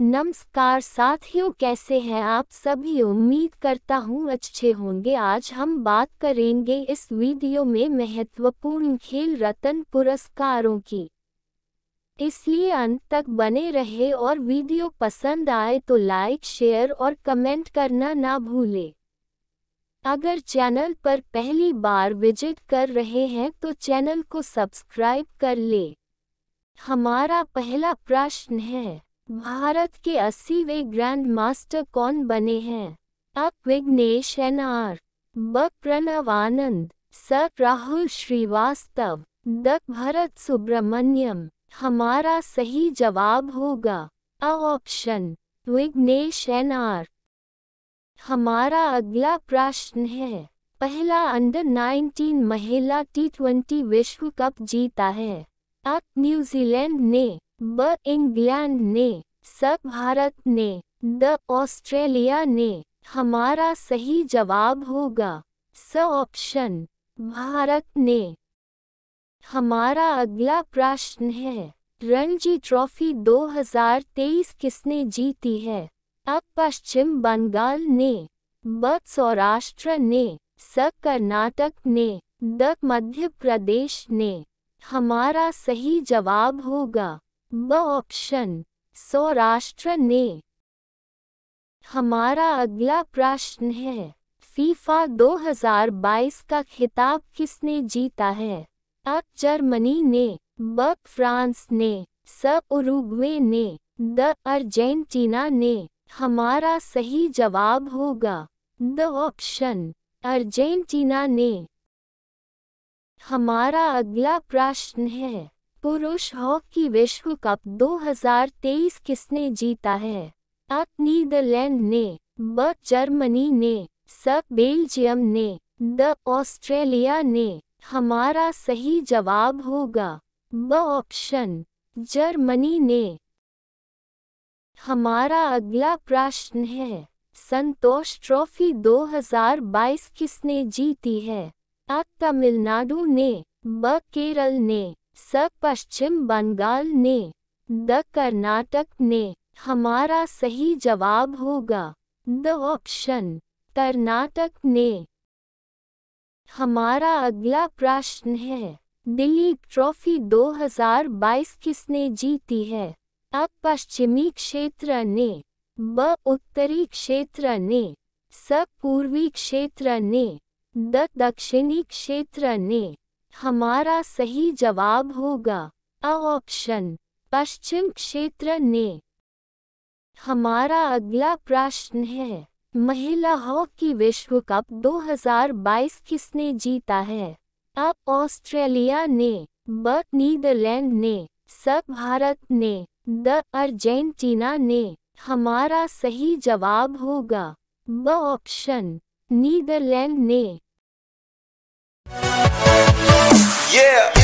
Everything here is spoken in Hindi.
नमस्कार साथियों कैसे हैं आप सभी उम्मीद करता हूं अच्छे होंगे आज हम बात करेंगे इस वीडियो में महत्वपूर्ण खेल रत्न पुरस्कारों की इसलिए अंत तक बने रहे और वीडियो पसंद आए तो लाइक शेयर और कमेंट करना ना भूलें अगर चैनल पर पहली बार विजिट कर रहे हैं तो चैनल को सब्सक्राइब कर ले हमारा पहला प्रश्न है भारत के अस्सीवें ग्रैंड मास्टर कौन बने हैं अक विघ्नेश एन आर ब प्रणव आनंद सक राहुल श्रीवास्तव द भरत सुब्रमण्यम हमारा सही जवाब होगा A option Vignesh N R हमारा अगला प्रश्न है पहला अंडर 19 महिला टी ट्वेंटी विश्व कप जीता है अक न्यूजीलैंड ने ब इंग्लैंड ने सब भारत ने द ऑस्ट्रेलिया ने हमारा सही जवाब होगा स ऑप्शन भारत ने हमारा अगला प्रश्न है रणजी ट्रॉफी 2023 किसने जीती है अब पश्चिम बंगाल ने ब सौराष्ट्र ने स कर्नाटक ने द मध्य प्रदेश ने हमारा सही जवाब होगा ब ऑप्शन सौराष्ट्र ने हमारा अगला प्रश्न है फीफा 2022 का खिताब किसने जीता है अब जर्मनी ने ब फ्रांस ने स उरुग्वे ने द अर्जेंटीना ने हमारा सही जवाब होगा द ऑप्शन अर्जेंटीना ने हमारा अगला प्रश्न है पुरुष हॉकी विश्व कप 2023 किसने जीता है अब नीदरलैंड ने ब जर्मनी ने स बेल्जियम ने द ऑस्ट्रेलिया ने हमारा सही जवाब होगा ब ऑप्शन जर्मनी ने हमारा अगला प्रश्न है संतोष ट्रॉफी 2022 किसने जीती है अ तमिलनाडु ने ब केरल ने स पश्चिम बंगाल ने द कर्नाटक ने हमारा सही जवाब होगा द ऑप्शन कर्नाटक ने हमारा अगला प्रश्न है दिल्ली ट्रॉफी 2022 किसने जीती है अब पश्चिमी क्षेत्र ने ब उत्तरी क्षेत्र ने स पूर्वी क्षेत्र ने द दक्षिणी क्षेत्र ने हमारा सही जवाब होगा अ ऑप्शन पश्चिम क्षेत्र ने हमारा अगला प्रश्न है महिला हॉकी विश्व कप 2022 किसने जीता है अ ऑस्ट्रेलिया ने ब नीदरलैंड ने स भारत ने द अर्जेंटीना ने हमारा सही जवाब होगा ब ऑप्शन नीदरलैंड ने Yeah.